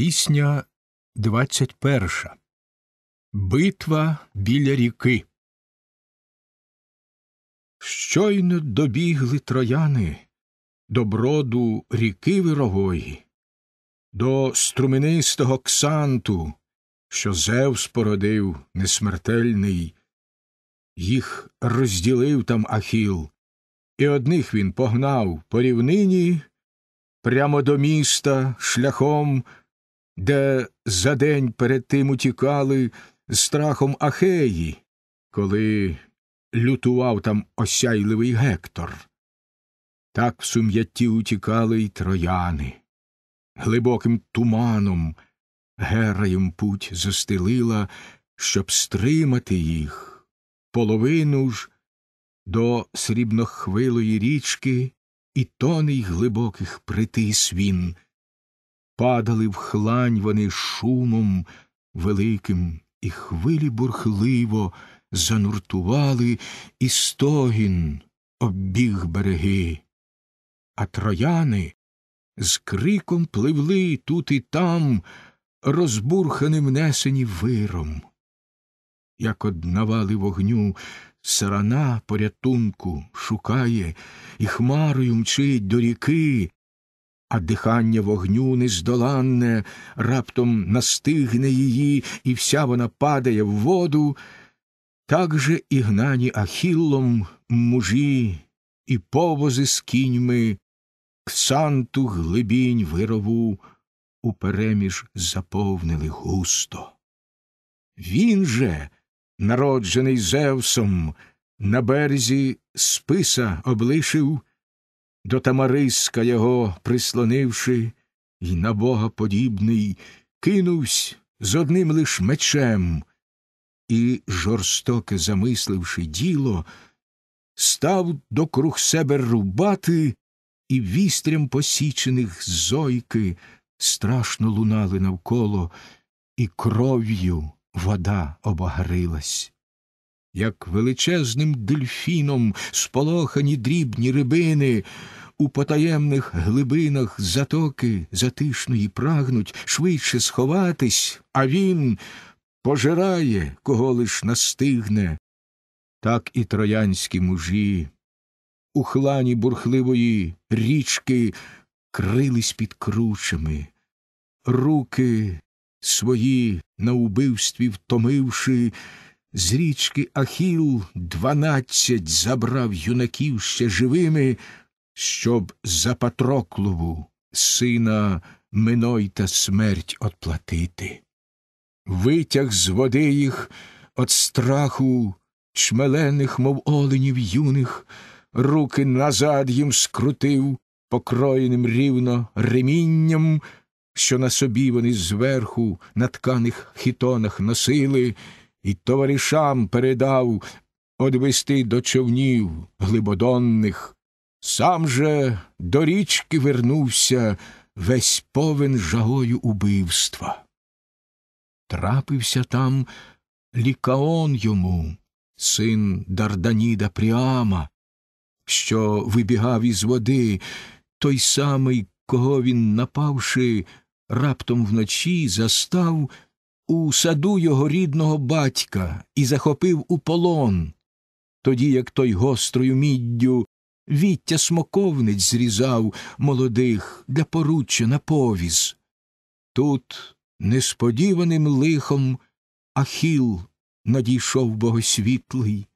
Пісня двадцять перша. Битва біля ріки. Щойно добігли трояни до броду ріки вирогої, до струменистого ксанту, що Зевс породив несмертельний, їх розділив там Ахіл, і одних він погнав по рівнині прямо до міста шляхом де за день перед тим утікали страхом Ахеї, коли лютував там осяйливий Гектор. Так в сум'ятті утікали й трояни. Глибоким туманом Гера їм путь застелила, щоб стримати їх, половину ж до срібнохвилої річки, і тоний глибоких притис він падали в хлань вони шумом великим, і хвилі бурхливо зануртували, і стогін оббіг береги. А трояни з криком пливли тут і там, розбурханим несені виром. Як однавали вогню, сарана порятунку шукає і хмарою мчить до ріки, а дихання вогню нездоланне, раптом настигне її, і вся вона падає в воду, так же і гнані Ахіллом мужі і повози з кіньми, ксанту глибінь вирову упереміж заповнили густо. Він же, народжений Зевсом, на березі списа облишив до Тамариска його прислонивши, і на бога подібний, кинувсь з одним лиш мечем і, жорстоке замисливши діло, став докруг себе рубати, і вістрям посічених зойки страшно лунали навколо, і кров'ю вода обагрилась як величезним дельфіном сполохані дрібні рибини. У потаємних глибинах затоки затишної прагнуть швидше сховатись, а він пожирає, кого лиш настигне. Так і троянські мужі, у хлані бурхливої річки крились під кручами, руки свої на убивстві втомивши. З річки Ахіл дванадцять забрав юнаків ще живими, щоб за Патроклову сина та смерть отплатити. Витяг з води їх от страху чмелених, мов оленів юних, руки назад їм скрутив, покроєним рівно ремінням, що на собі вони зверху на тканих хітонах носили і товаришам передав одвести до човнів глибодонних. Сам же до річки вернувся весь повен жагою убивства. Трапився там лікаон йому, син Дарданіда Пріама, що вибігав із води, той самий, кого він, напавши, раптом вночі застав у саду його рідного батька і захопив у полон, тоді як той гострою міддю віття смоковниць зрізав молодих для поруччя на повіз. Тут несподіваним лихом Ахіл надійшов богосвітлий.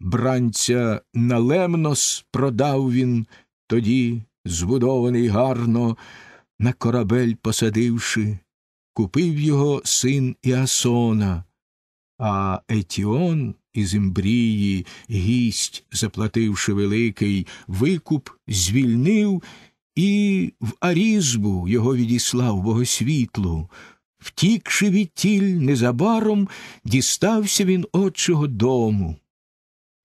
Бранця на Лемнос продав він, тоді, збудований гарно, на корабель посадивши купив його син Іасона, а Етіон із Імбрії гість, заплативши великий викуп, звільнив і в арізбу його відіслав богосвітлу. Втікши від тіль, незабаром дістався він отчого дому.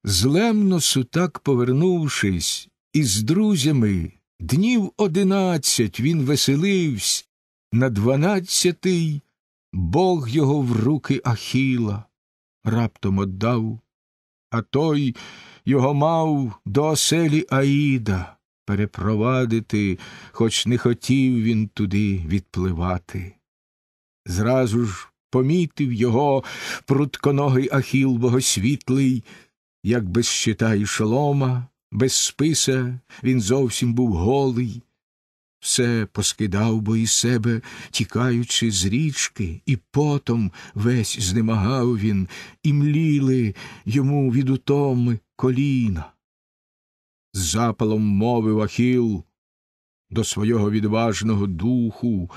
Злемно сутак повернувшись, із друзями, днів одинадцять він веселився, на дванадцятий Бог його в руки Ахіла раптом отдав, а той його мав до оселі Аїда перепровадити, хоч не хотів він туди відпливати. Зразу ж помітив його прутконогий Ахіл богосвітлий, як без щита і шолома, без списа він зовсім був голий. Все поскидав бо із себе, тікаючи з річки, і потом весь знемагав він, і мліли йому від утоми коліна. З запалом мовив Ахіл до свого відважного духу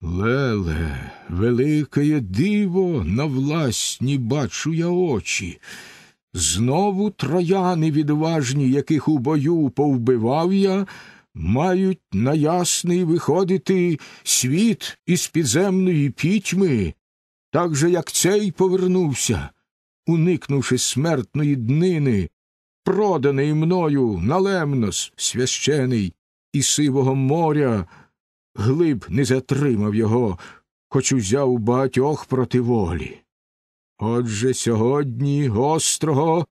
Леле, велике диво на власні бачу я очі. Знову трояни відважні, яких у бою повбивав я мають на ясний виходити світ із підземної пітьми, так же, як цей повернувся, уникнувши смертної днини, проданий мною налемнос священий і сивого моря, глиб не затримав його, хоч узяв багатьох проти волі. Отже сьогодні гострого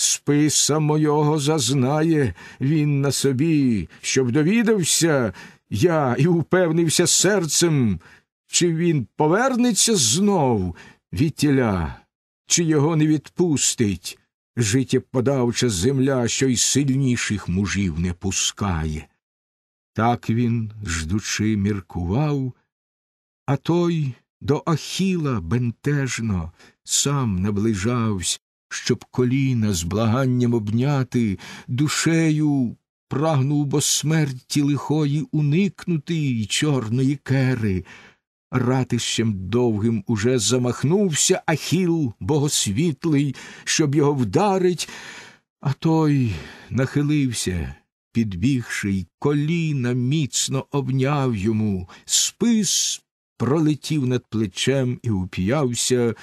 Списа мойого зазнає він на собі, щоб довідався я і упевнився серцем, чи він повернеться знов від тіля, чи його не відпустить життєподавча земля, що й сильніших мужів не пускає. Так він, ждучи, міркував, а той до Ахіла бентежно сам наближавсь щоб коліна з благанням обняти, душею прагнув бо смерті лихої уникнути й чорної кери. Ратищем довгим уже замахнувся Ахіл богосвітлий, щоб його вдарить, а той нахилився, підбігший, коліна міцно обняв йому, спис пролетів над плечем і уп'явся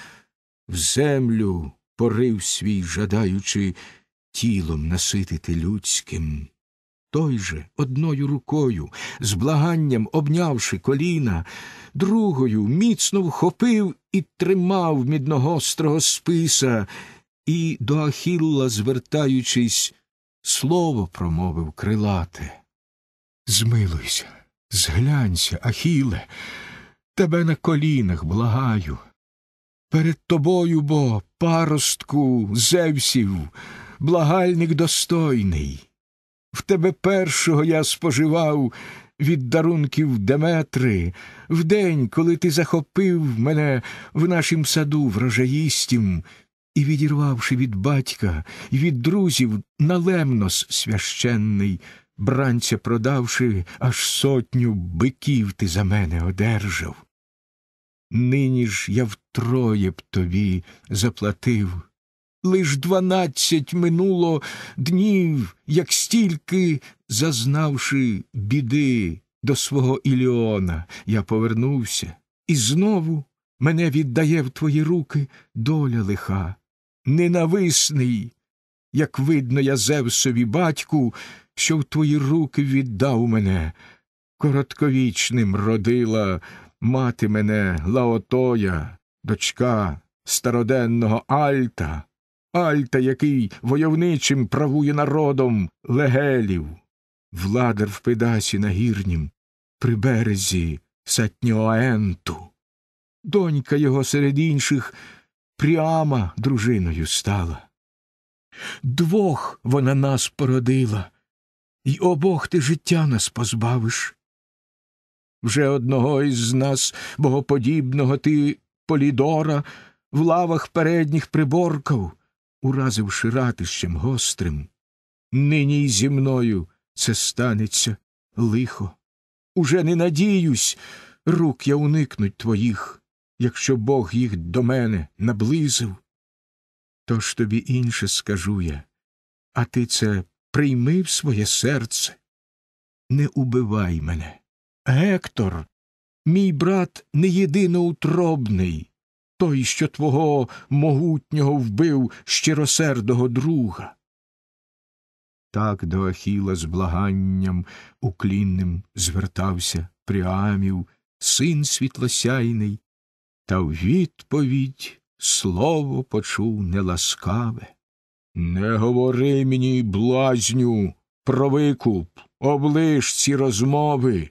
в землю порив свій, жадаючи тілом наситити людським. Той же одною рукою, з благанням обнявши коліна, другою міцно вхопив і тримав мідногострого списа, і до Ахілла, звертаючись, слово промовив крилате. Змилуйся, зглянься, Ахіле, тебе на колінах благаю. Перед тобою бо паростку Зевсів, благальник достойний. В тебе першого я споживав від дарунків Деметри, в день, коли ти захопив мене в нашім саду врожаїстім, і, відірвавши від батька і від друзів налемнос священний, бранця продавши, аж сотню биків ти за мене одержав. Нині ж я втроє б тобі заплатив. Лиш дванадцять минуло днів, як стільки, зазнавши біди до свого Іліона, я повернувся, і знову мене віддає в твої руки доля лиха. Ненависний, як видно, я Зевсові батьку, що в твої руки віддав мене, коротковічним родила мати мене, Лаотоя, дочка староденного Альта, Альта, який войовничим правує народом легелів, владар в педасі на гірнім, при березі Сатньоаенту. Донька його серед інших пряма дружиною стала. Двох вона нас породила, і обох ти життя нас позбавиш. Вже одного із нас, богоподібного ти Полідора, в лавах передніх приборкав, уразивши ратищем гострим. Нині й зі мною це станеться лихо. Уже не надіюсь, рук я уникнуть твоїх, якщо Бог їх до мене наблизив. Тож тобі інше скажу я, а ти це прийми в своє серце, не убивай мене. Гектор, мій брат не єдино утробний, той, що твого могутнього вбив щиросердого друга. Так до Ахіла з благанням уклінним звертався Пріамів, син світлосяйний, та в відповідь слово почув неласкаве. Не говори мені, блазню, про викуп, оближ ці розмови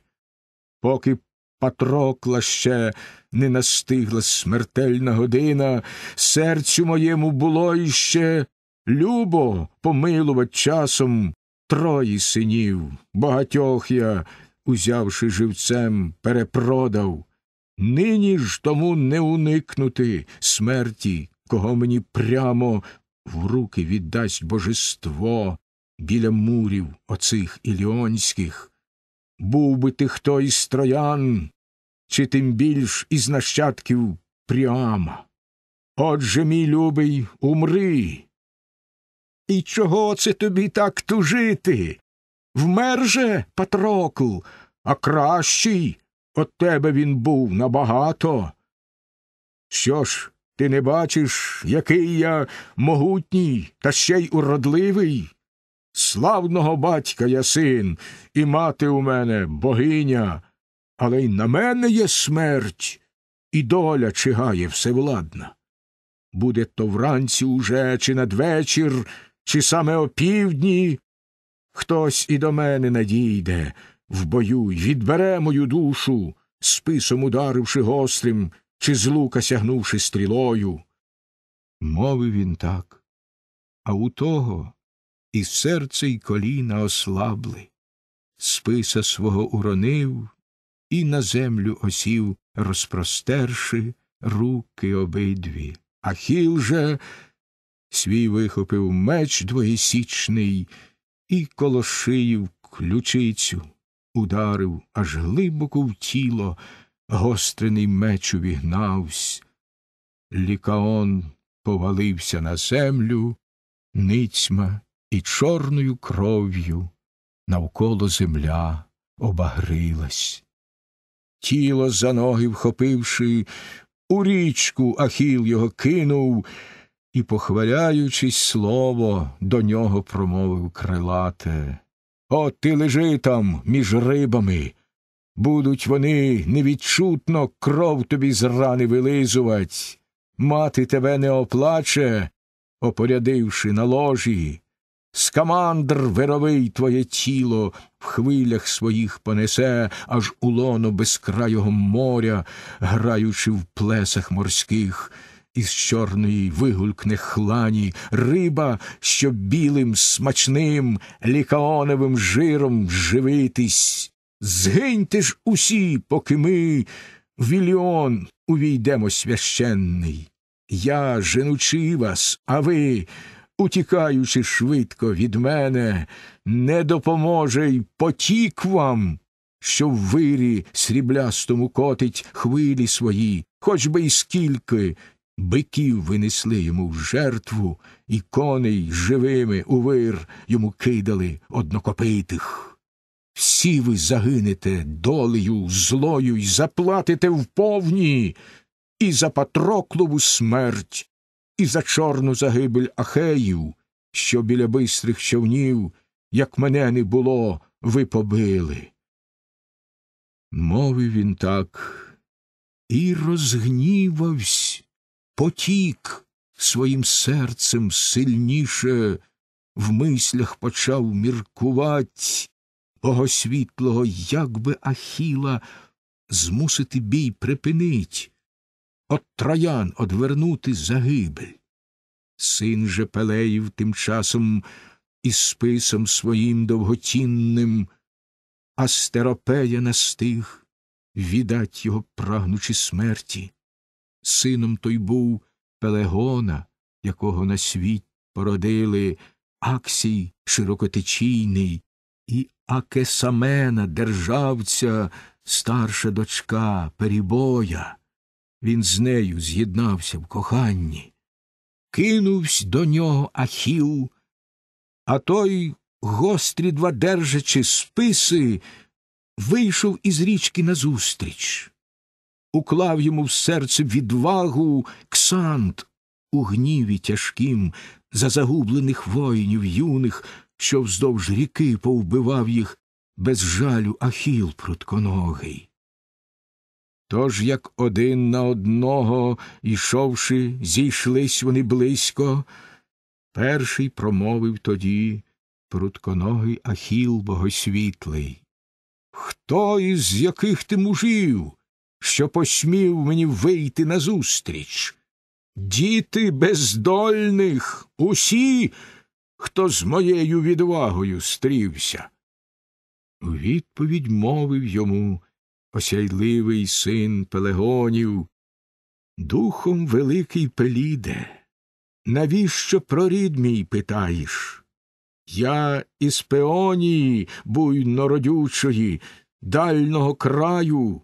поки патрокла ще не настигла смертельна година, серцю моєму було іще любо помилувать часом трої синів, багатьох я, узявши живцем, перепродав. Нині ж тому не уникнути смерті, кого мені прямо в руки віддасть божество біля мурів оцих іліонських був би ти хто із троян, чи тим більш із нащадків Пріама. Отже, мій любий, умри. І чого це тобі так тужити? Вмер же, Патрокл, а кращий от тебе він був набагато. Що ж, ти не бачиш, який я могутній та ще й уродливий? Славного батька я син, і мати у мене богиня, але й на мене є смерть, і доля чигає всевладна. Буде то вранці уже, чи надвечір, чи саме опівдні. Хтось і до мене надійде в бою й відбере мою душу, списом ударивши гострим, чи з лука сягнувши стрілою. Мовив він так. А у того і серце й коліна ослабли, списа свого уронив і на землю осів, розпростерши руки обидві. Ахіл же свій вихопив меч двоєсічний і коло шиїв ключицю ударив аж глибоко в тіло, гострений меч увігнавсь. Лікаон повалився на землю, ницьма і чорною кров'ю навколо земля обагрилась. Тіло за ноги вхопивши, у річку Ахіл його кинув і, похваляючись слово, до нього промовив крилате. О, ти лежи там між рибами. Будуть вони невідчутно кров тобі з рани вилизувать. Мати тебе не оплаче, опорядивши на ложі, Скамандр вировий твоє тіло в хвилях своїх понесе аж у лоно безкрайого моря, граючи в плесах морських, із чорної вигулькне хлані риба, що білим, смачним, лікаоновим жиром живитись. Згиньте ж усі, поки ми в вільйон увійдемо священний. Я женучи вас, а ви утікаючи швидко від мене, не допоможе й потік вам, що в вирі сріблястому котить хвилі свої, хоч би й скільки биків винесли йому в жертву, і коней живими у вир йому кидали однокопитих. Всі ви загинете долею, злою й заплатите вповні і за патроклову смерть і за чорну загибель Ахеїв, що біля бистрих човнів, як мене не було, ви побили. Мовив він так і розгнівавсь, потік своїм серцем сильніше, в мислях почав міркувать, богосвітлого, як би Ахіла змусити бій припинить от троян одвернути загибель. Син же Пелеїв тим часом із списом своїм довготінним, Астеропея настиг, віддать його, прагнучи смерті. Сином той був Пелегона, якого на світ породили Аксій широкотечійний, і Акесамена, державця, старша дочка Перібоя він з нею з'єднався в коханні. Кинувсь до нього Ахіл, а той, гострі, два держачи списи, вийшов із річки назустріч, уклав йому в серце відвагу ксант у гніві тяжким за загублених воїнів юних, що вздовж ріки повбивав їх без жалю Ахіл прутконогий. Тож, як один на одного, ішовши, зійшлись вони близько, перший промовив тоді прутконогий Ахіл богосвітлий. Хто із яких ти мужів, що посмів мені вийти назустріч? Діти бездольних, усі, хто з моєю відвагою стрівся. У відповідь мовив йому осяйливий син Пелегонів, Духом великий Пеліде, навіщо про рід мій питаєш? Я із пеонії буйнородючої, дального краю,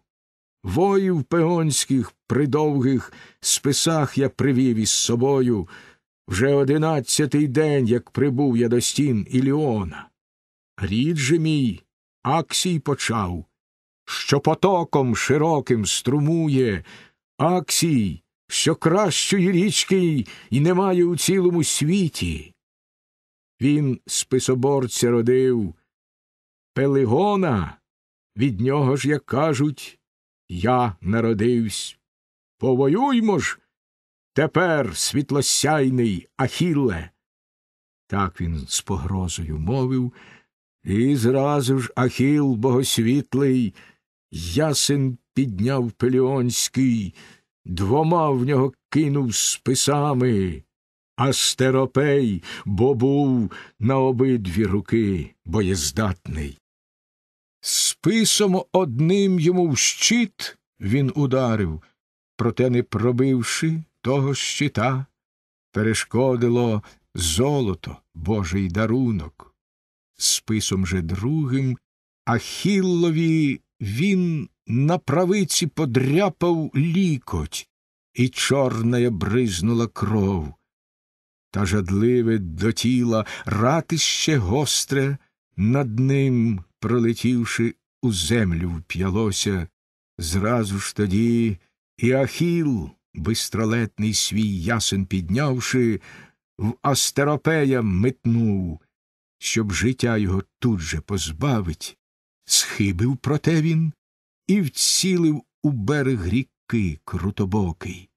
воїв пеонських придовгих списах я привів із собою. Вже одинадцятий день, як прибув я до стін Іліона. Рід же мій Аксій почав що потоком широким струмує, аксій, що кращої річки і немає у цілому світі. Він списоборця родив Пелигона, від нього ж, як кажуть, я народивсь. Повоюймо ж тепер, світлосяйний Ахілле. Так він з погрозою мовив, і зразу ж Ахіл богосвітлий ясен підняв Пеліонський, двома в нього кинув списами. Астеропей, бо був на обидві руки боєздатний. Списом одним йому в щит він ударив, проте, не пробивши того щита, перешкодило золото божий дарунок. Списом же другим Ахіллові він на правиці подряпав лікоть, і чорная бризнула кров. Та жадливе до тіла ратище гостре, над ним, пролетівши, у землю вп'ялося. Зразу ж тоді і Ахіл, бистролетний свій ясен піднявши, в Астеропея метнув, щоб життя його тут же позбавить, схибив проте він і вцілив у берег ріки крутобокий.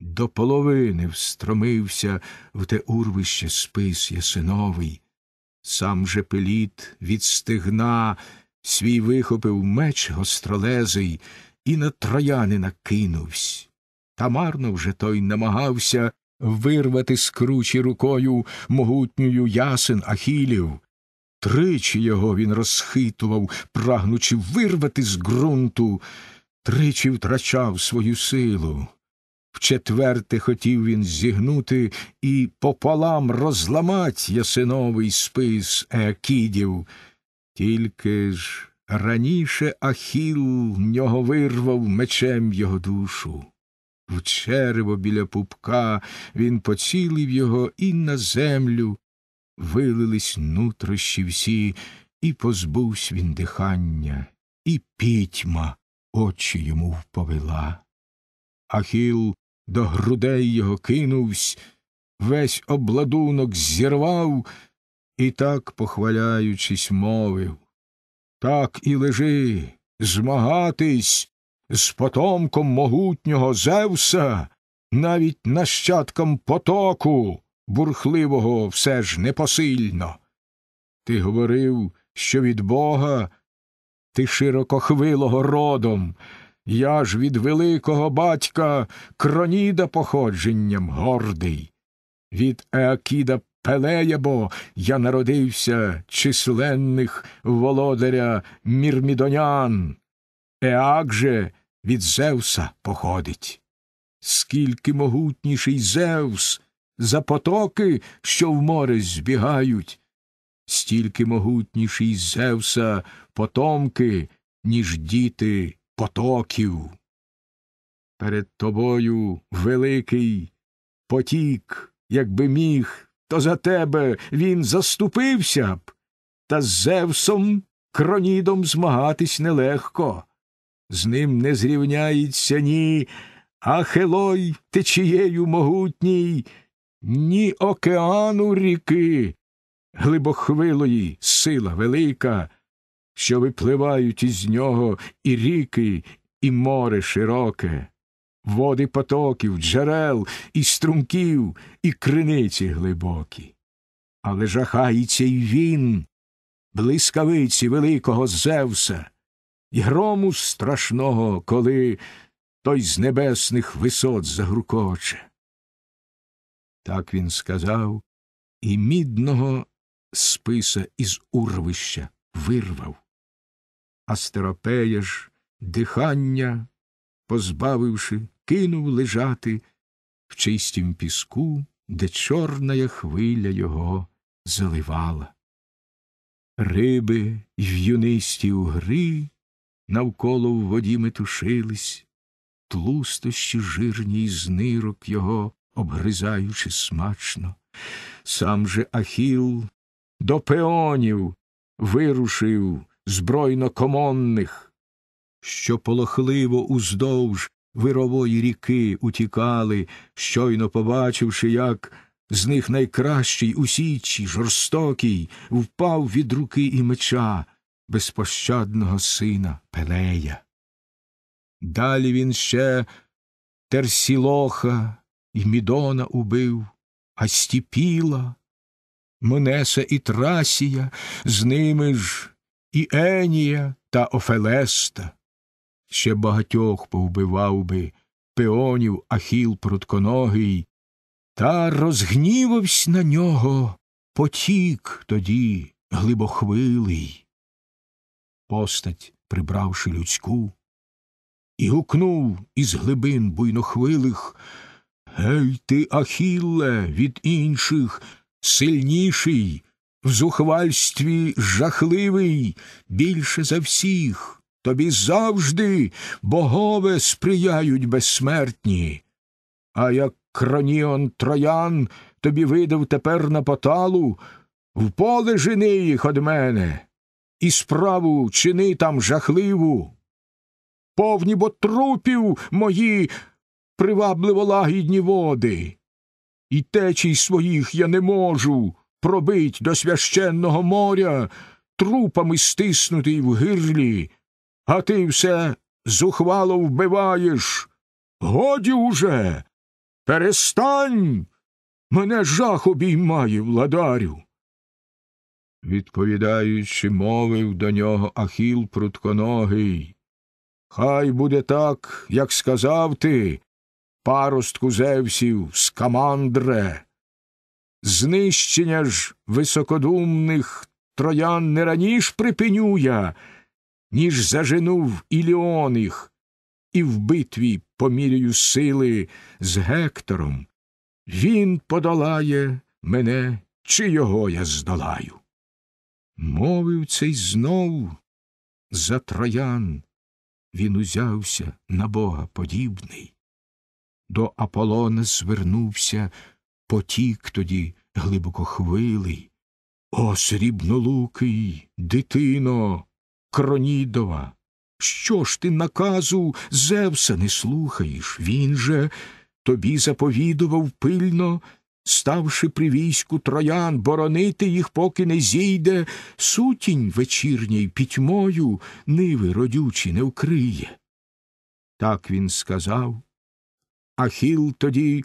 До половини встромився в те урвище спис ясиновий. Сам же пеліт від стигна свій вихопив меч гостролезий і на троянина кинувсь. Та марно вже той намагався вирвати з кручі рукою могутньою ясен ахілів, Тричі його він розхитував, прагнучи вирвати з ґрунту, тричі втрачав свою силу. Вчетверте хотів він зігнути і пополам розламать ясиновий спис Екідів, Тільки ж раніше Ахіл нього вирвав мечем його душу. В черево біля пупка він поцілив його і на землю вилились нутрощі всі, і позбувсь він дихання, і пітьма очі йому вповела. Ахіл до грудей його кинувсь, весь обладунок зірвав і так, похваляючись, мовив Так і лежи, змагатись з потомком могутнього Зевса, навіть нащадком потоку бурхливого все ж непосильно. Ти говорив, що від Бога ти широкохвилого родом, я ж від великого батька кроніда походженням гордий. Від Еакіда Пелеябо я народився численних володаря мірмідонян. Еак же від Зевса походить. Скільки могутніший Зевс за потоки, що в море збігають, стільки могутніші Зевса потомки, ніж діти потоків. Перед тобою великий потік, якби міг, то за тебе він заступився б, та з Зевсом кронідом змагатись нелегко. З ним не зрівняється ні, Ахелой течією могутній ні океану ріки, глибохвилої сила велика, що випливають із нього і ріки, і море широке, води потоків, джерел, і струмків, і криниці глибокі. Але жахається й він, блискавиці великого Зевса, і грому страшного, коли той з небесних висот загрукоче. Так він сказав, і мідного списа із урвища вирвав. Астеропея ж, дихання, позбавивши, кинув лежати в чистім піску, де чорна хвиля його заливала. Риби й в'юнисті угри навколо в воді метушились, тлустощі жирні із нирок його обгризаючи смачно. Сам же Ахіл до пеонів вирушив збройно комонних, що полохливо уздовж вирової ріки утікали, щойно побачивши, як з них найкращий у січі, жорстокий, впав від руки і меча безпощадного сина Пелея. Далі він ще Терсілоха и Мідона убив, а стіпіла, Монеса і Трасія, з ними ж і Енія та Офелеста. Ще багатьох повбивав би пеонів Ахіл прутконогий, та розгнівавсь на нього потік тоді глибохвилий. Постать, прибравши людську, і гукнув із глибин буйнохвилих Гей ти, Ахілле, від інших сильніший, в зухвальстві жахливий, більше за всіх. Тобі завжди богове сприяють безсмертні. А як Кроніон Троян тобі видав тепер на поталу, в поле жени їх од мене, і справу чини там жахливу. Повні бо трупів мої привабливо лагідні води. І течій своїх я не можу пробить до священного моря, трупами стиснутий в гирлі, а ти все зухвало вбиваєш. Годі уже. Перестань. Мене жах обіймає, владарю. Відповідаючи, мовив до нього Ахіл прутконогий. Хай буде так, як сказав ти, паростку зевсів, скамандре. Знищення ж високодумних троян не раніш припиню я, ніж заженув Іліоних, і в битві поміряю сили з Гектором. Він подолає мене, чи його я здолаю. Мовив цей знов за троян він узявся на бога подібний до Аполлона звернувся потік тоді глибоко хвилий. О, срібнолукий, дитино, Кронідова! Що ж ти наказу Зевса не слухаєш? Він же тобі заповідував пильно, ставши при війську троян, боронити їх, поки не зійде, сутінь вечірній пітьмою ниви родючі не вкриє. Так він сказав, Ахіл тоді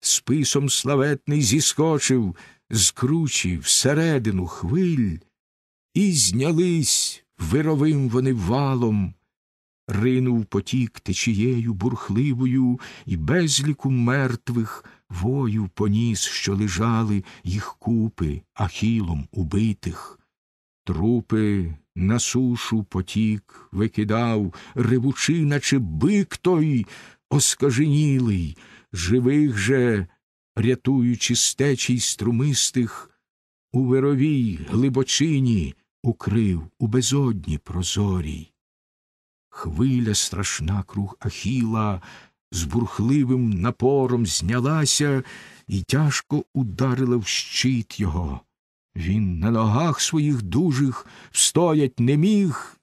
списом славетний зіскочив з кручі всередину хвиль, і знялись вировим вони валом, ринув потік течією бурхливою і безліку мертвих вою поніс, що лежали їх купи ахілом убитих. Трупи на сушу потік викидав, ревучи, наче бик той, оскаженілий, живих же, рятуючи стечій струмистих, у вировій глибочині укрив, у безодні прозорій. Хвиля страшна круг Ахіла з бурхливим напором знялася і тяжко ударила в щит його. Він на ногах своїх дужих встоять не міг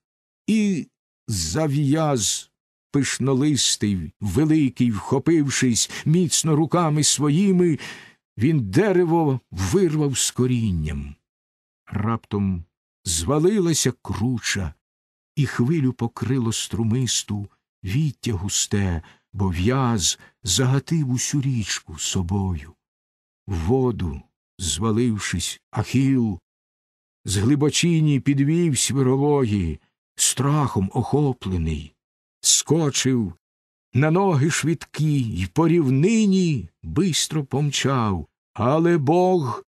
і зав'яз пишнолистий, великий, вхопившись міцно руками своїми, він дерево вирвав з корінням. Раптом звалилася круча, і хвилю покрило струмисту віття густе, бо в'яз загатив усю річку собою. В воду, звалившись, ахіл, з глибочині підвівсь свірової, страхом охоплений скочив, на ноги швидкі й по рівнині бистро помчав, але бог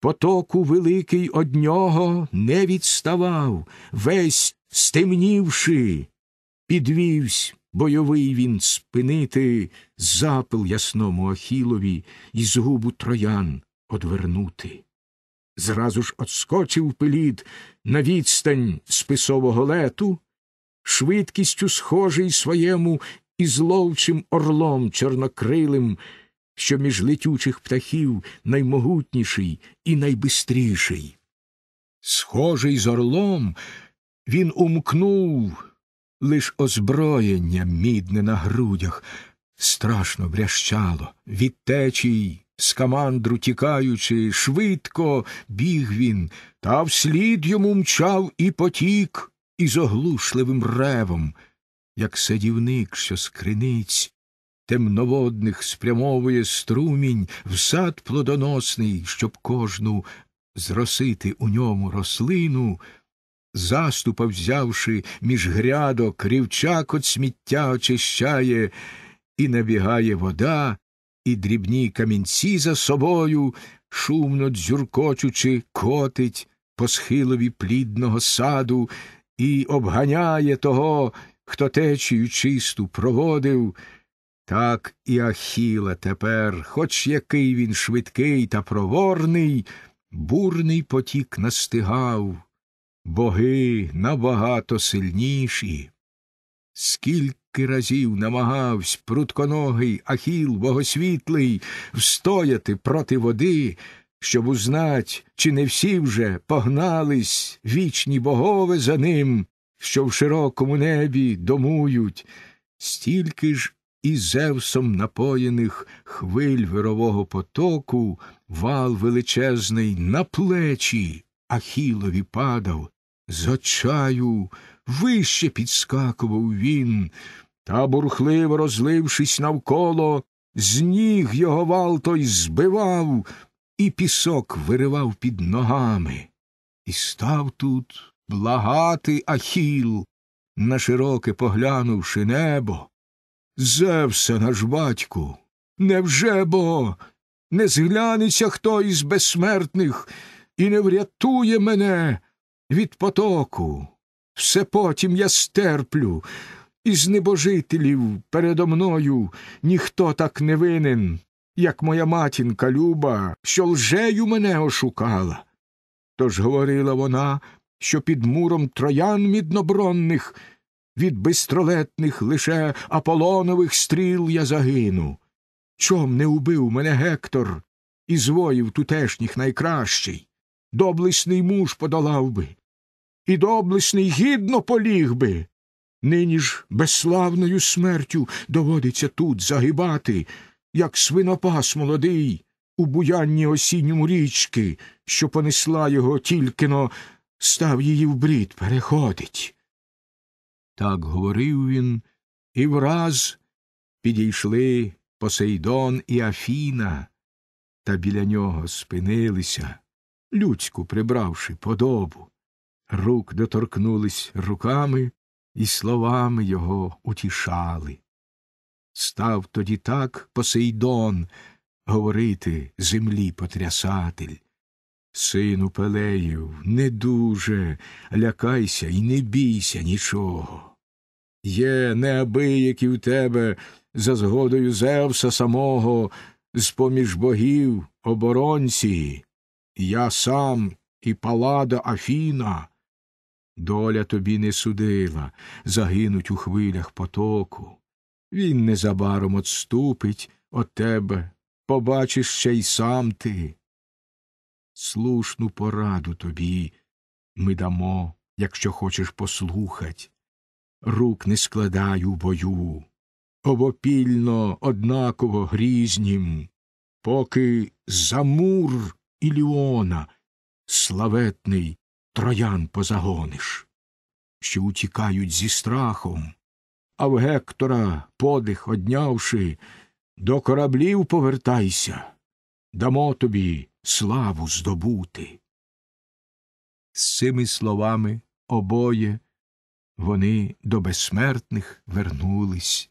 потоку великий од нього не відставав, весь стемнівши, підвівсь. Бойовий він спинити запил ясному Ахілові і згубу троян одвернути. Зразу ж отскочив пиліт на відстань списового лету, швидкістю схожий своєму із ловчим орлом чорнокрилим, що між летючих птахів наймогутніший і найбистріший. Схожий з орлом, він умкнув лиш озброєння мідне на грудях, страшно брящало, від течій, з командру тікаючи, швидко біг він, та вслід йому мчав і потік і з оглушливим ревом, як садівник, що з криниць, темноводних спрямовує струмінь в сад плодоносний, щоб кожну зросити у ньому рослину, заступа взявши між грядок, рівчак от сміття очищає, і набігає вода, і дрібні камінці за собою, шумно дзюркочучи, котить по схилові плідного саду, і обганяє того, хто течію чисту проводив, так і Ахіла тепер, хоч який він швидкий та проворний, бурний потік настигав, боги набагато сильніші. Скільки разів намагавсь прутконогий Ахіл богосвітлий встояти проти води, щоб узнать, чи не всі вже погнались вічні богове за ним, що в широкому небі домують, стільки ж і зевсом напоєних хвиль вирового потоку вал величезний на плечі Ахілові падав, з очаю вище підскакував він, та, бурхливо розлившись навколо, з ніг його вал той збивав, і пісок виривав під ногами, і став тут благатий ахіл, на широке поглянувши небо. Зевса наш батьку, невже бо не зглянеться хто із безсмертних і не врятує мене від потоку. Все потім я стерплю, із небожителів передо мною ніхто так не винен, як моя матінка люба, що лжею мене ошукала. Тож говорила вона, що під муром троян міднобронних від безстролетних лише аполонових стріл я загину. Чом не убив мене Гектор із воїв тутешніх найкращий? Доблесний муж подолав би, і доблесний гідно поліг би. Нині ж безславною смертю доводиться тут загибати як свинопас молодий у буянні осінньому річки, що понесла його тільки но став її в брід переходить. Так говорив він, і враз підійшли Посейдон і Афіна, та біля нього спинилися, людську прибравши подобу. Рук доторкнулись руками і словами його утішали. Став тоді так Посейдон говорити землі потрясатель. Сину Пелеїв, не дуже лякайся і не бійся нічого. Є неабиякі в тебе за згодою Зевса самого, з поміж богів, оборонці, я сам і палада Афіна. Доля тобі не судила загинуть у хвилях потоку. Він незабаром отступить от тебе, побачиш ще й сам ти. Слушну пораду тобі ми дамо, якщо хочеш послухать. Рук не складай у бою, обопільно, однаково грізнім, поки замур Іліона славетний троян позагониш, що утікають зі страхом, а в Гектора, подих однявши, до кораблів повертайся, дамо тобі славу здобути. З цими словами обоє вони до безсмертних вернулись.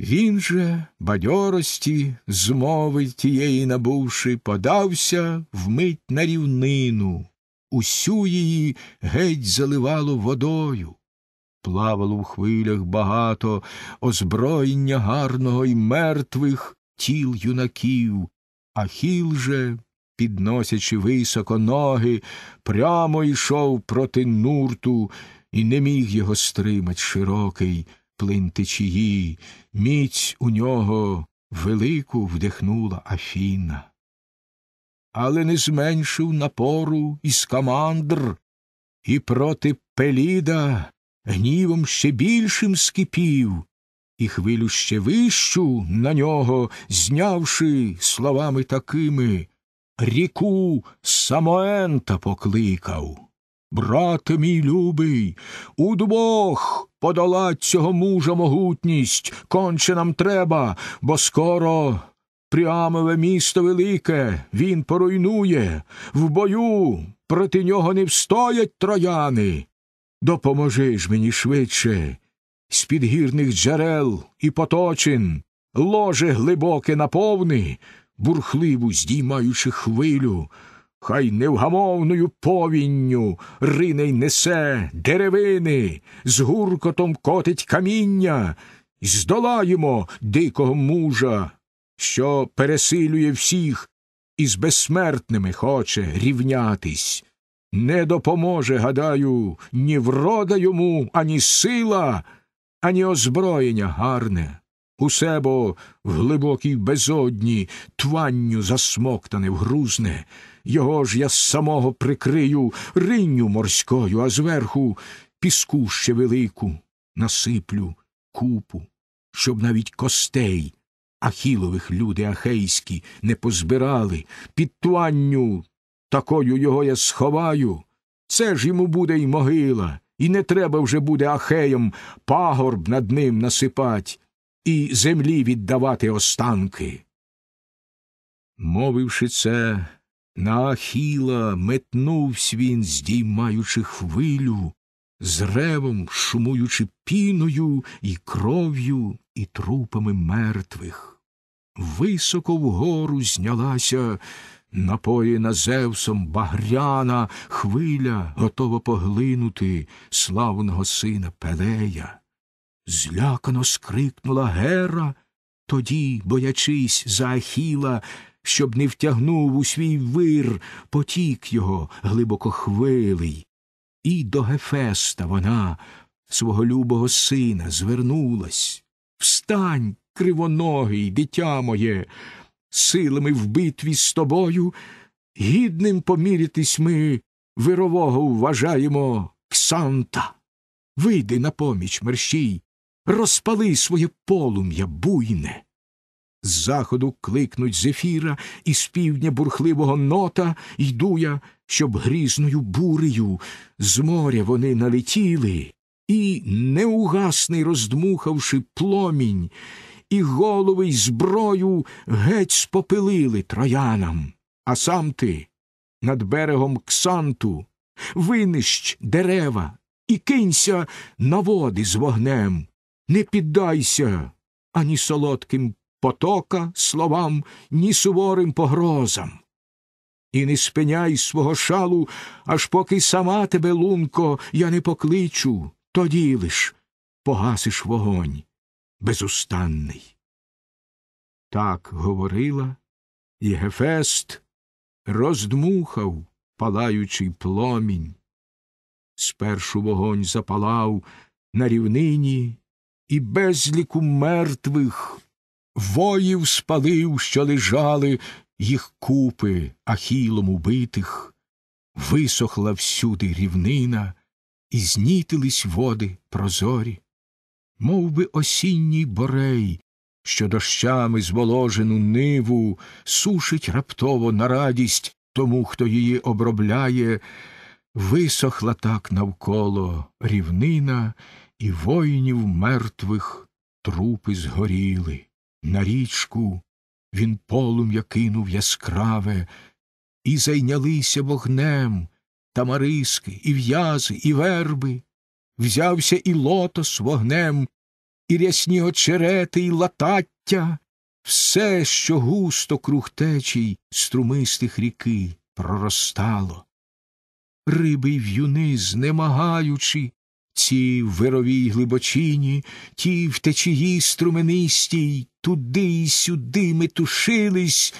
Він же, бадьорості, змови тієї набувши, подався вмить на рівнину, усю її геть заливало водою плавало в хвилях багато, озброєння гарного і мертвих тіл юнаків, Ахіл же, підносячи високо ноги, прямо йшов проти нурту, і не міг його стримать широкий плин течії, міць у нього велику вдихнула Афіна. Але не зменшив напору іскамандр, і проти Пеліда гнівом ще більшим скипів, і хвилю ще вищу на нього, знявши словами такими Ріку Самоента покликав. Брате мій любий, удвох подолать цього мужа могутність, конче нам треба, бо скоро прямове місто велике він поруйнує, в бою проти нього не встоять трояни. Допоможи ж мені швидше. З під гірних джерел і поточин, ложе глибоке наповни, бурхливу здіймаючи хвилю, хай невгамовною повінню риней несе деревини, з гуркотом котить каміння, здолаємо дикого мужа, що пересилює всіх і з безсмертними хоче рівнятись. Не допоможе, гадаю, ні врода йому, ані сила, ані озброєння гарне. Усе бо в глибокій безодні тванню засмоктане вгрузне. Його ж я з самого прикрию ринню морською, а зверху піску ще велику, насиплю купу, щоб навіть костей ахілових люди ахейські не позбирали, під тванню Такою його я сховаю. Це ж йому буде й могила, і не треба вже буде ахеєм пагорб над ним насипать і землі віддавати останки. Мовивши це, на Ахіла метнувсь він, здіймаючи хвилю, з ревом шумуючи піною і кров'ю і трупами мертвих. Високо вгору знялася Напоїна Зевсом багряна хвиля готова поглинути славного сина Пелея. Злякано скрикнула Гера, тоді, боячись за Ахіла, щоб не втягнув у свій вир потік його глибокохвилий. І до Гефеста вона, свого любого сина, звернулась. Встань, кривоногий, дитя моє, силами в битві з тобою, гідним помірятись ми вирового вважаємо Ксанта. Вийди на поміч, мерщій, розпали своє полум'я буйне. З заходу кликнуть зефіра і з півдня бурхливого нота йду я, щоб грізною бурею з моря вони налетіли, і, неугасний, роздмухавши пломінь, і голови, й зброю геть спопилили троянам. А сам ти над берегом Ксанту винищ дерева і кинься на води з вогнем. Не піддайся ані солодким потока словам, ні суворим погрозам. І не спиняй свого шалу, аж поки сама тебе, лунко, я не покличу, тоді лиш погасиш вогонь безустанний. Так говорила, і Гефест роздмухав палаючий пломінь. Спершу вогонь запалав на рівнині і безліку мертвих воїв спалив, що лежали їх купи ахілом убитих, висохла всюди рівнина, і знітились води прозорі мов би осінній борей, що дощами зволожену ниву сушить раптово на радість тому, хто її обробляє, висохла так навколо рівнина, і воїнів мертвих трупи згоріли. На річку він полум'я кинув яскраве, і зайнялися вогнем тамариски, і в'язи, і верби взявся і лотос вогнем, і рясні очерети, і латаття, все, що густо круг течій струмистих ріки проростало. Риби й в'юни, знемагаючи, ці в вировій глибочині, ті в течії струменистій, туди й сюди метушились,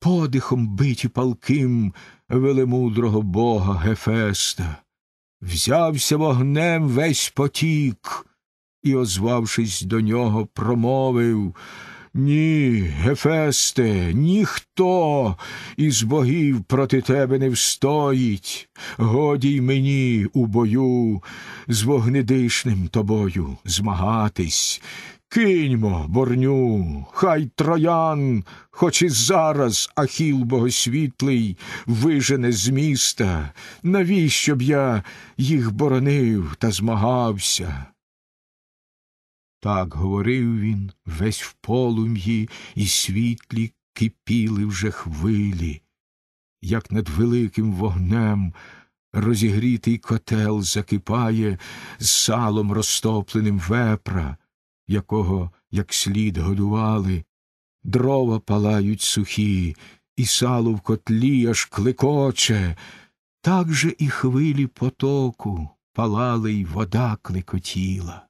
подихом биті палким велемудрого бога Гефеста взявся вогнем весь потік і, озвавшись до нього, промовив Ні, Гефесте, ніхто із богів проти тебе не встоїть. Годій мені у бою з вогнедишним тобою змагатись. Киньмо, борню, хай троян, хоч і зараз ахіл богосвітлий вижене з міста, навіщо б я їх боронив та змагався? Так говорив він весь в полум'ї, і світлі кипіли вже хвилі, як над великим вогнем. Розігрітий котел закипає з салом розтопленим вепра, якого як слід годували, дрова палають сухі, і сало в котлі аж кликоче, так же і хвилі потоку палали, й вода клекотіла.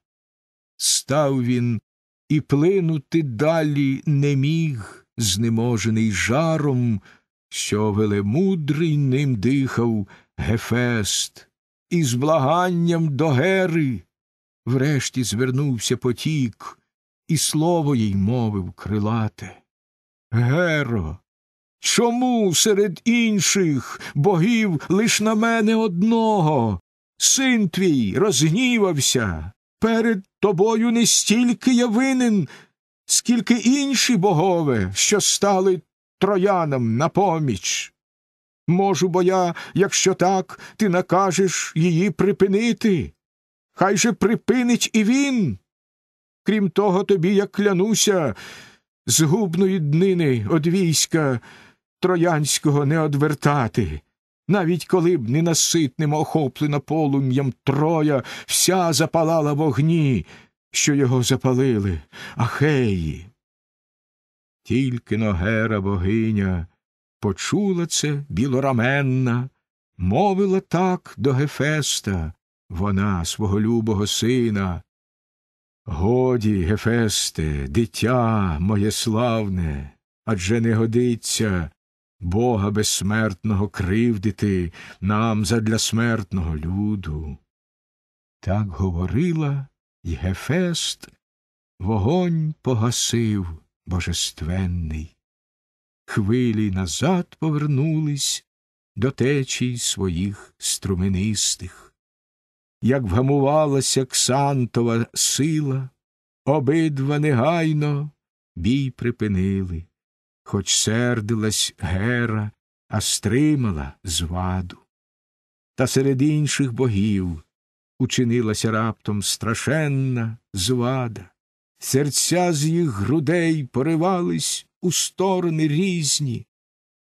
Став він і плинути далі не міг, знеможений жаром, що велемудрий ним дихав Гефест, і з благанням до гери врешті звернувся потік, і слово їй мовив крилате. Геро, чому серед інших богів лиш на мене одного? Син твій розгнівався. Перед тобою не стільки я винен, скільки інші богове, що стали троянам на поміч. Можу, бо я, якщо так, ти накажеш її припинити, Хай же припинить і він. Крім того, тобі, я клянуся, згубної днини од війська троянського не одвертати. Навіть коли б ненаситним охоплена полум'ям Троя вся запалала вогні, що його запалили, ахеї. Тільки ногера богиня почула це білораменна, мовила так до Гефеста вона свого любого сина. Годі, Гефесте, дитя моє славне, адже не годиться Бога безсмертного кривдити нам задля смертного люду. Так говорила, і Гефест вогонь погасив божественний. Хвилі назад повернулись до течій своїх струменистих як вгамувалася Ксантова сила, обидва негайно бій припинили, хоч сердилась Гера, а стримала зваду. Та серед інших богів учинилася раптом страшенна звада, серця з їх грудей поривались у сторони різні,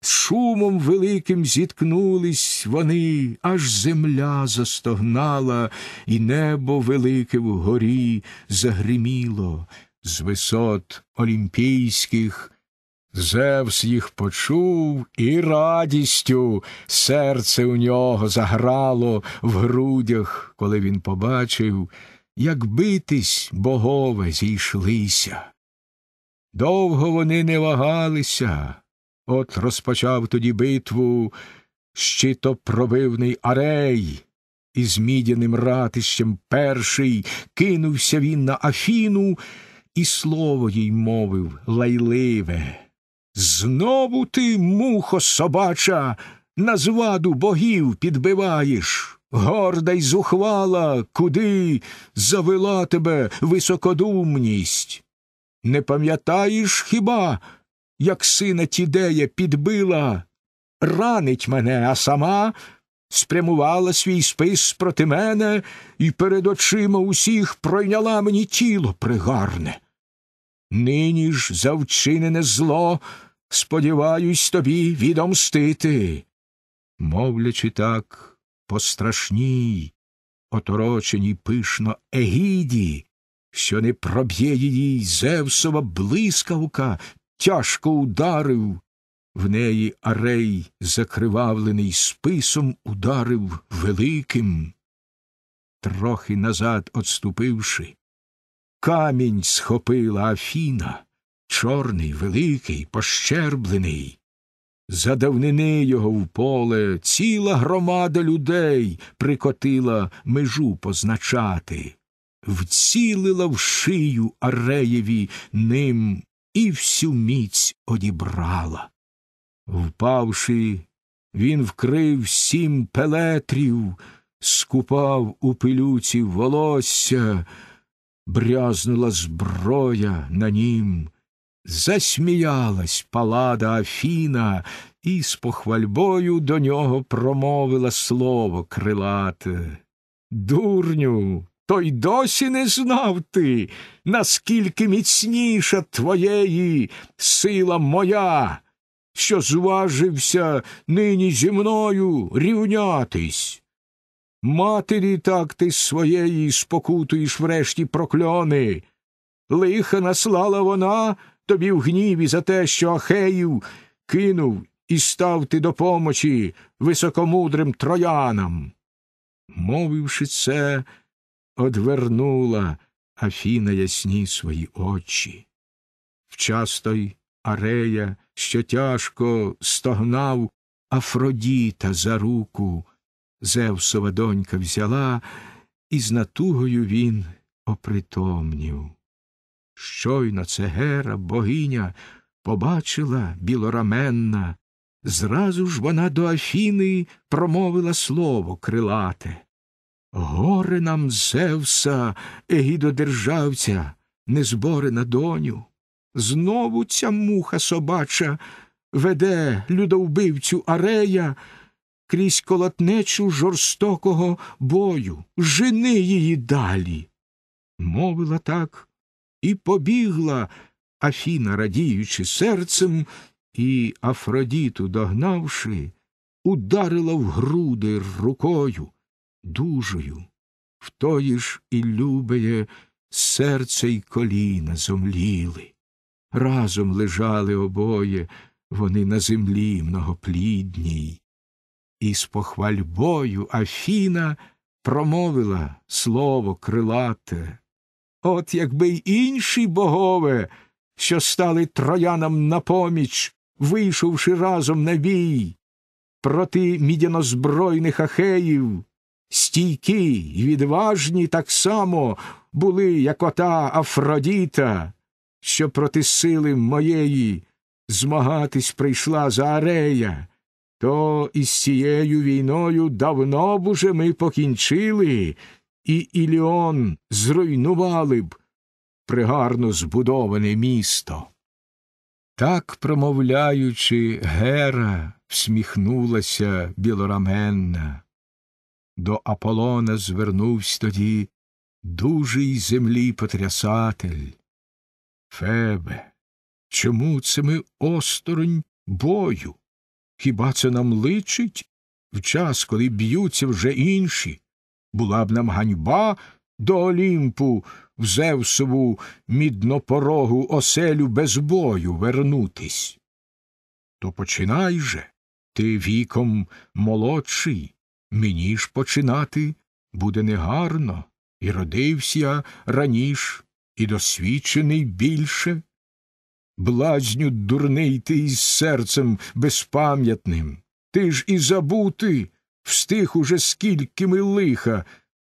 з шумом великим зіткнулись вони, аж земля застогнала, і небо велике вгорі загриміло з висот олімпійських. Зевс їх почув, і радістю серце у нього заграло в грудях, коли він побачив, як битись богове зійшлися. Довго вони не вагалися. От розпочав тоді битву щитопробивний арей, із мідяним ратищем перший кинувся він на Афіну, і слово їй мовив лайливе. Знову ти, мухо собача, на зваду богів підбиваєш. Горда й зухвала, куди завела тебе високодумність. Не пам'ятаєш хіба? як сина Тідея підбила, ранить мене, а сама спрямувала свій спис проти мене і перед очима усіх пройняла мені тіло пригарне. Нині ж за вчинене зло, сподіваюсь тобі відомстити. Мовлячи так, по страшній, отороченій пишно Егіді, що не проб'є її Зевсова блискавка тяжко ударив, в неї арей, закривавлений списом, ударив великим. Трохи назад отступивши, камінь схопила Афіна, чорний, великий, пощерблений. За давнини його в поле ціла громада людей прикотила межу позначати, вцілила в шию Ареєві ним і всю міць одібрала. Впавши, він вкрив сім пелетрів, скупав у пилюці волосся, брязнула зброя на нім. Засміялась палада Афіна і з похвальбою до нього промовила слово крилате. Дурню, то й досі не знав ти, наскільки міцніша твоєї сила моя, що зважився нині зі мною рівнятись. Матері так ти своєї спокутуєш врешті прокльони. Лиха наслала вона тобі в гніві за те, що Ахеїв кинув і став ти до помочі високомудрим троянам. Мовивши це, одвернула Афіна ясні свої очі. Вчасто й Арея, що тяжко стогнав Афродіта за руку, Зевсова донька взяла, і з натугою він опритомнів. Щойно це гера, богиня, побачила білораменна, зразу ж вона до Афіни промовила слово крилате. Горе нам Зевса, егідодержавця, незборена доню. Знову ця муха собача веде людовбивцю арея крізь колотнечу жорстокого бою. Жени її далі. Мовила так і побігла Афіна, радіючи серцем, і Афродіту, догнавши, ударила в груди рукою дужою, в тої ж і любеє серце й коліна зомліли. Разом лежали обоє вони на землі многоплідній. І з похвальбою Афіна промовила слово крилате. От якби й інші богове, що стали троянам на поміч, вийшовши разом на бій проти мідянозбройних ахеїв, стійкі й відважні так само були, як ота Афродіта, що проти сили моєї змагатись прийшла за Арея, то із цією війною давно б уже ми покінчили, і Іліон зруйнували б пригарно збудоване місто. Так, промовляючи, Гера всміхнулася білораменна. До Аполлона звернувсь тоді дужий землі потрясатель. Фебе, чому це ми осторонь бою? Хіба це нам личить? В час, коли б'ються вже інші, була б нам ганьба до Олімпу в Зевсову міднопорогу оселю без бою вернутись. То починай же ти віком молодший. Мені ж починати буде негарно, і родився я раніш, і досвідчений більше. Блазню дурний ти із серцем безпам'ятним. Ти ж і забути встиг уже скільки ми лиха.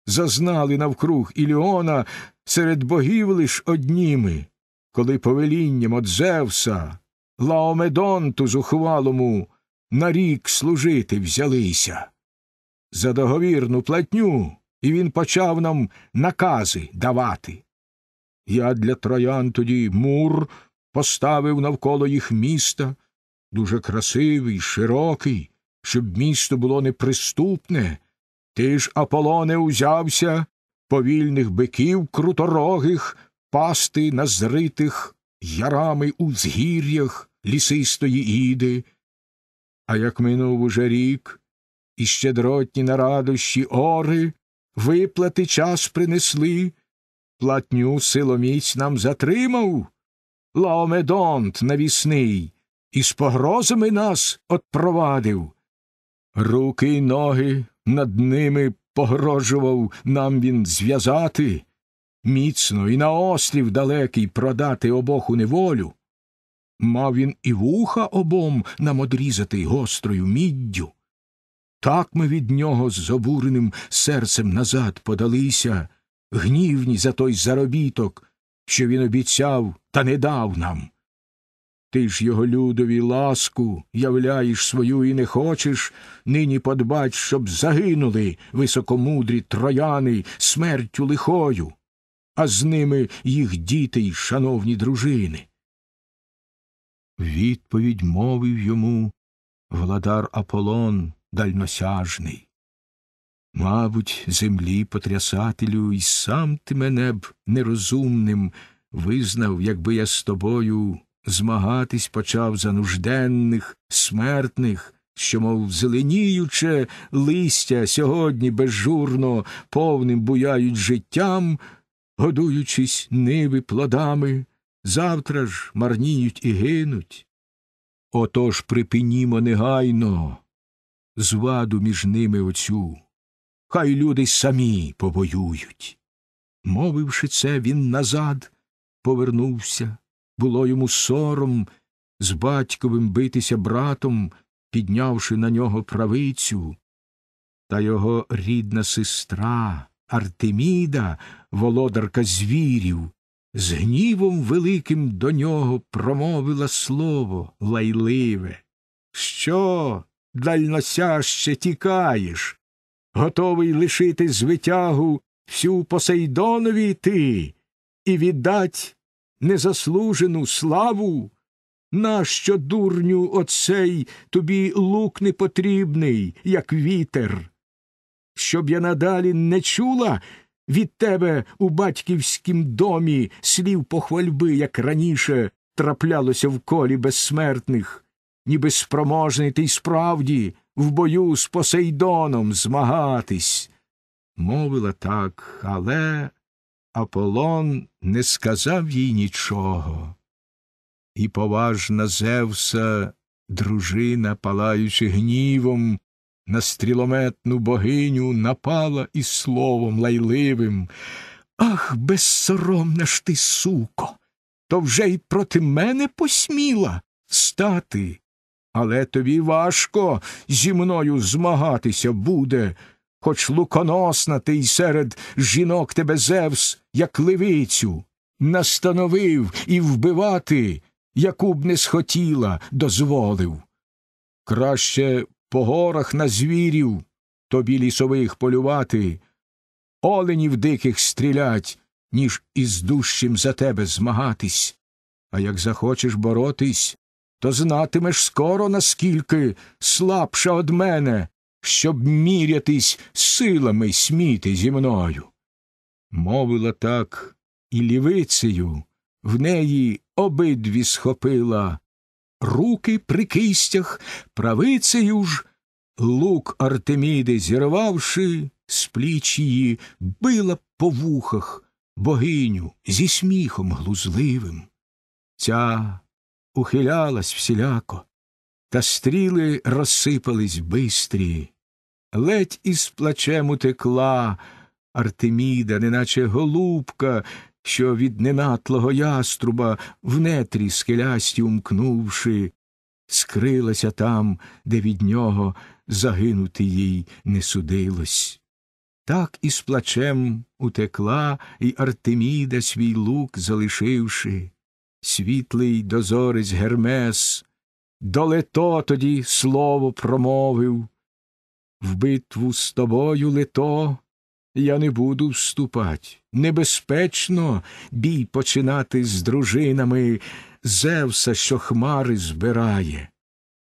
Зазнали навкруг Іліона серед богів лиш одніми, коли повелінням от Зевса, Лаомедонту зухвалому на рік служити взялися за договірну платню, і він почав нам накази давати. Я для троян тоді мур поставив навколо їх міста, дуже красивий, широкий, щоб місто було неприступне. Ти ж, Аполлоне узявся повільних биків круторогих пасти на зритих ярами у згір'ях лісистої іди. А як минув уже рік, і щедротні на радощі ори, виплати час принесли, платню силоміць нам затримав, Лаомедонт навісний, і з погрозами нас отпровадив. Руки й ноги над ними погрожував нам він зв'язати, міцно і на ослів далекий продати обох у неволю. Мав він і вуха обом нам одрізати гострою міддю. Так ми від нього з обуреним серцем назад подалися, гнівні за той заробіток, що він обіцяв та не дав нам. Ти ж його людові ласку являєш свою і не хочеш, нині подбать, щоб загинули високомудрі трояни смертю лихою, а з ними їх діти й шановні дружини. Відповідь мовив йому Владар Аполлон дальносяжний. Мабуть, землі потрясателю, і сам ти мене б нерозумним визнав, якби я з тобою змагатись почав за нужденних, смертних, що, мов зеленіюче листя сьогодні безжурно повним буяють життям, годуючись ниви плодами, завтра ж марніють і гинуть. Отож припинімо негайно зваду між ними оцю. Хай люди самі повоюють. Мовивши це, він назад повернувся. Було йому сором з батьковим битися братом, піднявши на нього правицю. Та його рідна сестра Артеміда, володарка звірів, з гнівом великим до нього промовила слово лайливе. Що? дальносяще тікаєш, готовий лишити звитягу всю Посейдонові ти і віддать незаслужену славу. Нащо, дурню, оцей тобі лук непотрібний, як вітер? Щоб я надалі не чула від тебе у батьківськім домі слів похвальби, як раніше траплялося в колі безсмертних ніби спроможний ти й справді в бою з Посейдоном змагатись. Мовила так, але Аполлон не сказав їй нічого. І поважна Зевса, дружина, палаючи гнівом, на стрілометну богиню напала і словом лайливим. Ах, безсоромна ж ти, суко, то вже й проти мене посміла стати але тобі важко зі мною змагатися буде, хоч луконосна ти й серед жінок тебе Зевс, як ливицю, настановив і вбивати, яку б не схотіла, дозволив. Краще по горах на звірів тобі лісових полювати, оленів диких стрілять, ніж із дужчим за тебе змагатись. А як захочеш боротись, то знатимеш скоро, наскільки слабша од мене, щоб мірятись силами сміти зі мною. Мовила так і лівицею, в неї обидві схопила. Руки при кистях, правицею ж, лук Артеміди зірвавши з пліч її, била по вухах богиню зі сміхом глузливим. Ця ухилялась всіляко, та стріли розсипались бистрі, ледь із плачем утекла Артеміда, неначе голубка, що від ненатлого яструба в нетрі скелясті умкнувши, скрилася там, де від нього загинути їй не судилось. Так із плачем утекла, і Артеміда свій лук залишивши світлий дозорець Гермес, долето тоді слово промовив. В битву з тобою лето я не буду вступать. Небезпечно бій починати з дружинами Зевса, що хмари збирає.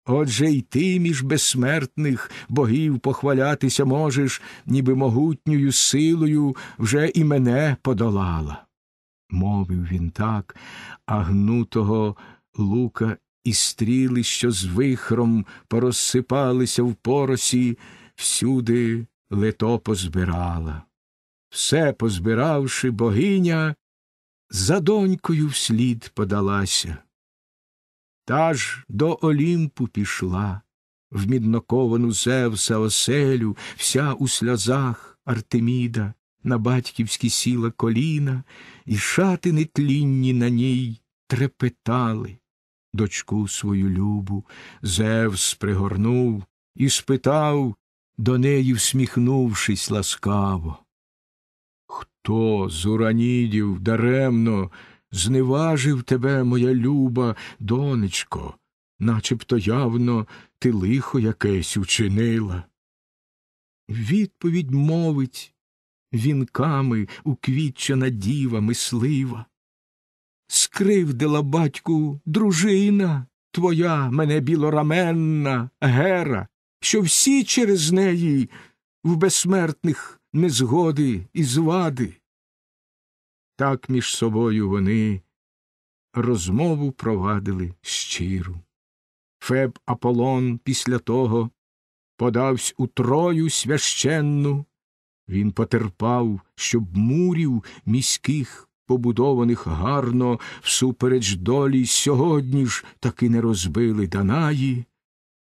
Отже й ти між безсмертних богів похвалятися можеш, ніби могутньою силою вже і мене подолала мовив він так, а гнутого лука і стріли, що з вихром порозсипалися в поросі, всюди лето позбирала. Все позбиравши, богиня, за донькою вслід подалася. Та ж до Олімпу пішла, в мідноковану Зевса оселю, вся у сльозах Артеміда, на батьківські сіла коліна, і шати нетлінні на ній трепетали. Дочку свою любу Зевс пригорнув і спитав, до неї, всміхнувшись, ласкаво. Хто з уранідів даремно зневажив тебе, моя люба донечко, начебто явно ти лихо якесь учинила? Відповідь мовить вінками уквітчена діва мислива. Скривдила, батьку, дружина твоя, мене білораменна гера, що всі через неї в безсмертних незгоди і звади. Так між собою вони розмову провадили щиру. Феб Аполлон після того подавсь у трою священну він потерпав, щоб мурів міських, побудованих гарно, всупереч долі сьогодні ж таки не розбили Данаї,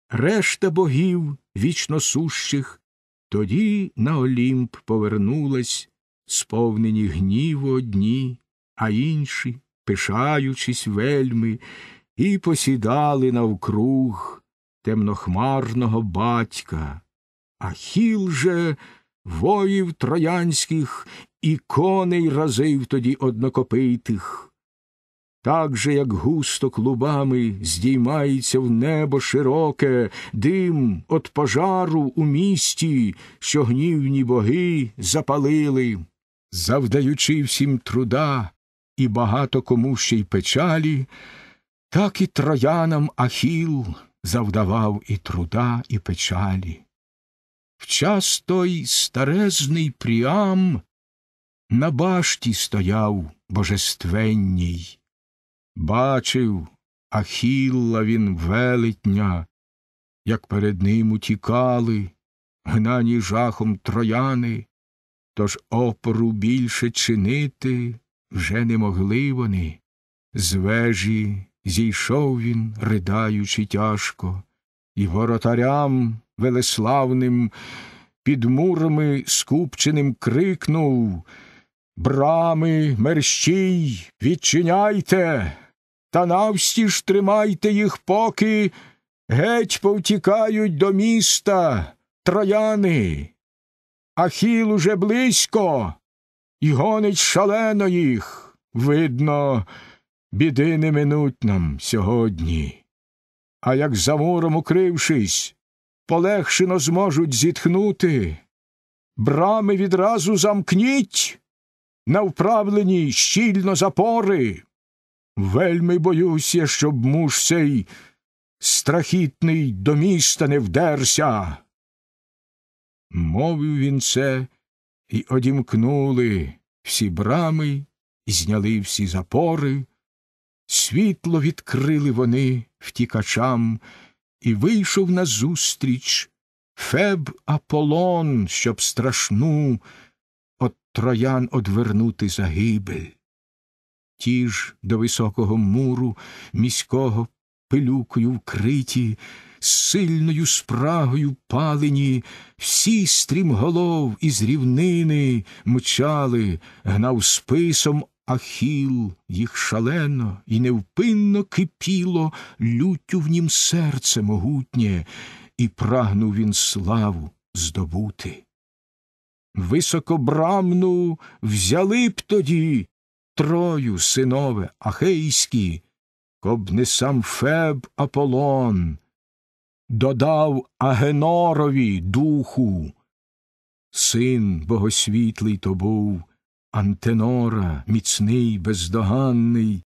решта богів вічно сущих, тоді на Олімп повернулась, сповнені гніву одні, а інші, пишаючись вельми, і посідали навкруг темнохмарного батька. Ахіл же воїв троянських і коней разив тоді однокопитих. Так же, як густо клубами здіймається в небо широке дим от пожару у місті, що гнівні боги запалили, завдаючи всім труда і багато кому ще й печалі, так і троянам Ахіл завдавав і труда, і печалі. В час той старезний Пріам на башті стояв божественній, бачив ахілла він велетня, як перед ним утікали, гнані жахом трояни, тож опору більше чинити вже не могли вони. З вежі зійшов він, ридаючи тяжко, і воротарям велеславним, під мурами скупченим крикнув Брами, мерщій, відчиняйте, та навстіж тримайте їх, поки геть повтікають до міста трояни. Ахіл уже близько і гонить шалено їх. Видно, біди не минуть нам сьогодні. А як за муром укрившись, полегшено зможуть зітхнути. Брами відразу замкніть, на вправлені щільно запори. Вельми боюсь я, щоб муж сей страхітний до міста не вдерся. Мовив він це, і одімкнули всі брами, зняли всі запори, світло відкрили вони втікачам і вийшов назустріч Феб Аполлон, щоб страшну от троян одвернути загибель. Ті ж до високого муру міського пилюкою вкриті, з сильною спрагою палені, всі стрімголов із рівнини мчали, гнав списом ахіл, їх шалено і невпинно кипіло люттю в нім серце могутнє, і прагнув він славу здобути. Високобрамну взяли б тоді Трою, синове, ахейські, коб не сам Феб Аполон, додав Агенорові духу, син богосвітлий то був. Антенора, міцний, бездоганний,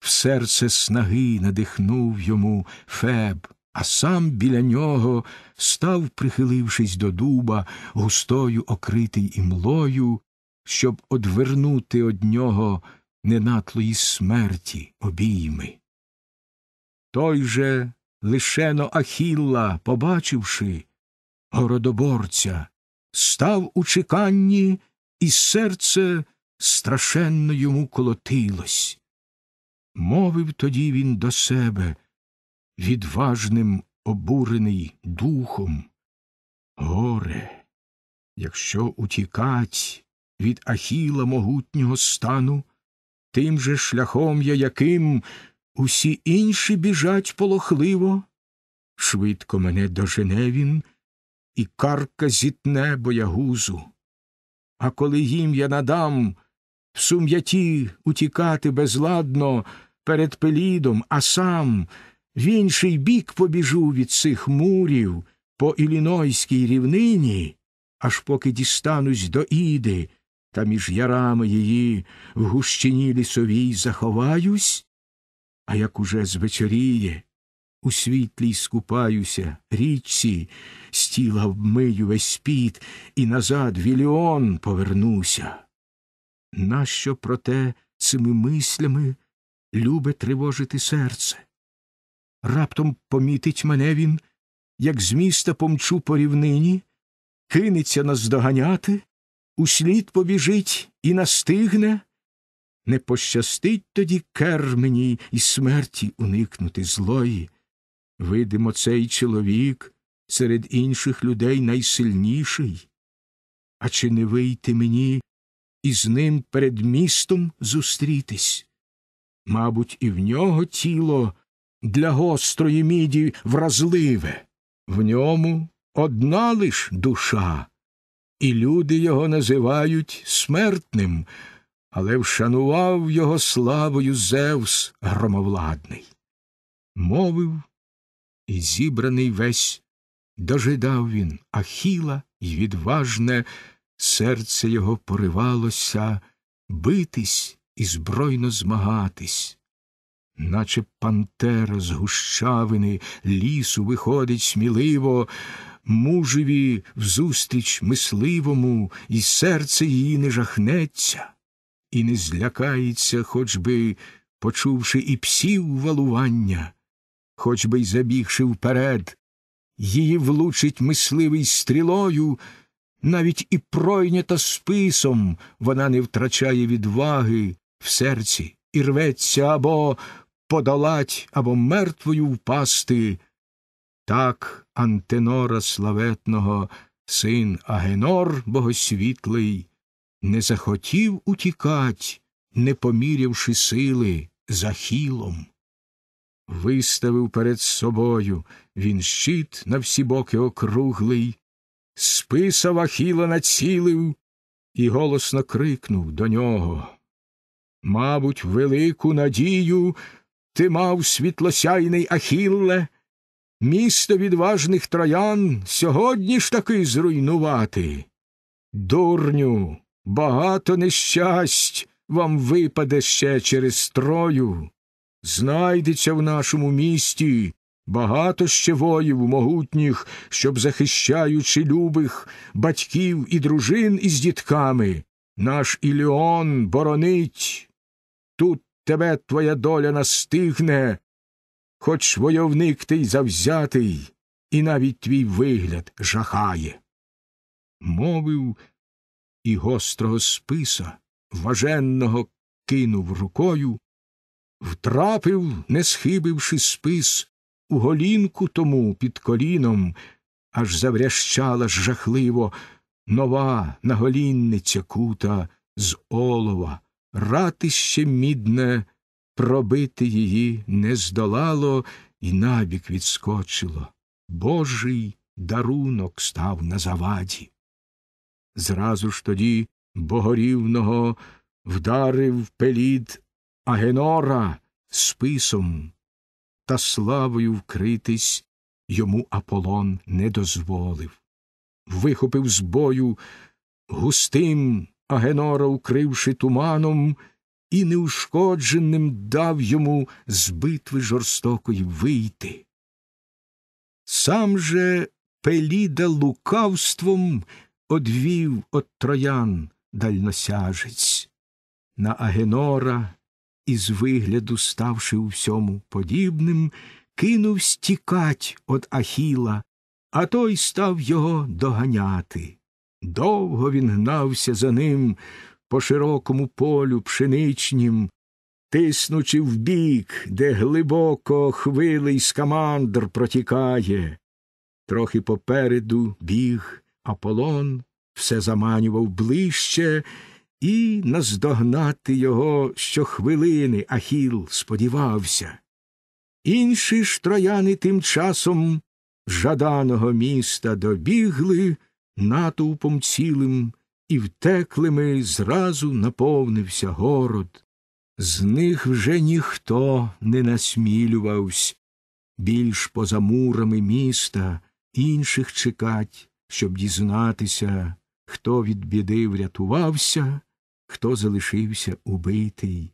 в серце снаги надихнув йому Феб, а сам біля нього став, прихилившись до дуба, густою окритий імлою, щоб одвернути од нього ненатлої смерті обійми. Той же лишено Ахілла, побачивши, городоборця, став у чеканні і серце страшенно йому колотилось. Мовив тоді він до себе, відважним обурений духом. Горе, якщо утікать від ахіла могутнього стану, тим же шляхом я яким усі інші біжать полохливо, швидко мене дожене він і карка зітне боягузу. А коли їм я надам в сум'яті утікати безладно перед пелідом, а сам в інший бік побіжу від цих мурів по Ілінойській рівнині, аж поки дістанусь до Іди, та між ярами її в гущині лісовій заховаюсь, а як уже звечеріє, у світлі скупаюся, річці, з тіла вмию весь піт, і назад віліон повернуся. Нащо проте цими мислями любе тривожити серце? Раптом помітить мене він, як з міста помчу по рівнині, кинеться наздоганяти, услід побіжить і настигне. Не пощастить тоді кермені і смерті уникнути злої. Видимо, цей чоловік серед інших людей найсильніший. А чи не вийти мені і з ним перед містом зустрітись? Мабуть, і в нього тіло для гострої міді вразливе, в ньому одна лиш душа, і люди його називають смертним, але вшанував його славою Зевс громовладний. Мовив і зібраний весь дожидав він ахіла, і відважне, серце його поривалося битись і збройно змагатись. Наче пантера з гущавини лісу виходить сміливо, мужеві взустріч мисливому, і серце її не жахнеться, і не злякається, хоч би почувши і псів валування хоч би й забігши вперед, її влучить мисливий стрілою, навіть і пройнята списом вона не втрачає відваги в серці і рветься або подолать, або мертвою впасти. Так Антенора славетного, син Агенор богосвітлий, не захотів утікать, не помірявши сили за хілом виставив перед собою він щит на всі боки округлий, списа Вахіла націлив і голосно крикнув до нього. Мабуть, велику надію ти мав світлосяйний Ахілле, місто відважних троян сьогодні ж таки зруйнувати. Дурню, багато нещасть вам випаде ще через трою. Знайдеться в нашому місті багато ще воїв могутніх, щоб, захищаючи любих батьків і дружин із дітками, наш Іліон боронить. Тут тебе твоя доля настигне, хоч войовник ти й завзятий, і навіть твій вигляд жахає. Мовив і гострого списа, важенного кинув рукою втрапив, не схибивши спис, у голінку тому під коліном, аж заврящала жахливо нова наголінниця кута з олова, ратище мідне, пробити її не здолало і набік відскочило. Божий дарунок став на заваді. Зразу ж тоді богорівного вдарив пеліт. Агенора списом та славою вкритись йому Аполлон не дозволив. Вихопив з бою густим Агенора, укривши туманом, і неушкодженим дав йому з битви жорстокої вийти. Сам же Пеліда лукавством одвів от троян дальносяжець. На Агенора і, з вигляду, ставши у всьому подібним, кинув стікать від Ахіла, а той став його доганяти. Довго він гнався за ним по широкому полю пшеничнім, тиснучи в бік, де глибоко хвилий скамандр протікає. Трохи попереду біг Аполлон, все заманював ближче. І наздогнати його щохвилини Ахіл сподівався. Інші ж трояни тим часом жаданого міста добігли натовпом цілим і втеклими зразу наповнився город. З них вже ніхто не насмілювався. Більш поза мурами міста інших чекать, щоб дізнатися, хто від біди врятувався хто залишився убитий,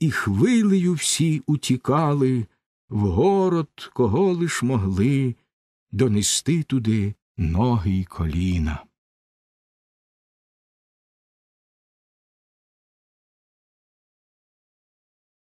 і хвилею всі утікали в город, кого лиш могли донести туди ноги й коліна.